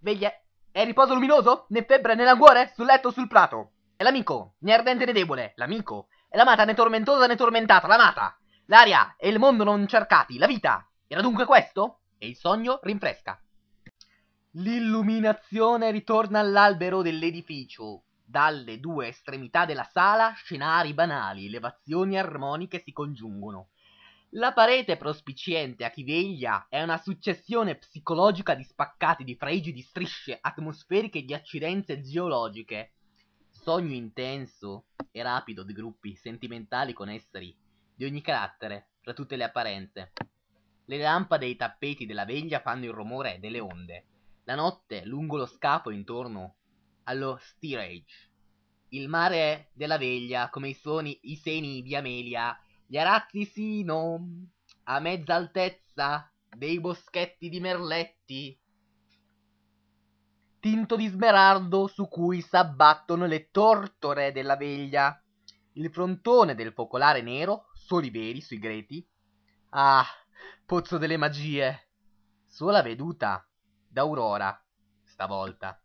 Veglia... È riposo luminoso? Né febbre né languore? Sul letto o sul prato? È l'amico, né ardente né debole, l'amico. È l'amata né tormentosa né tormentata, l'amata. L'aria e il mondo non cercati, la vita. Era dunque questo? E il sogno rinfresca. L'illuminazione ritorna all'albero dell'edificio. Dalle due estremità della sala scenari banali, elevazioni armoniche si congiungono. La parete prospiciente a chi veglia è una successione psicologica di spaccati, di fregi, di strisce atmosferiche e di accidenze geologiche. Sogno intenso e rapido di gruppi sentimentali con esseri di ogni carattere, tra tutte le apparenze. Le lampade e i tappeti della veglia fanno il rumore delle onde. La notte lungo lo scafo intorno allo steerage. Il mare della veglia, come i, suoni, i seni di Amelia gli arazzi sino a mezza altezza dei boschetti di merletti, tinto di smeraldo su cui s'abbattono le tortore della veglia, il frontone del focolare nero, soli veri sui greti. Ah, pozzo delle magie! Sola veduta, d'aurora, stavolta.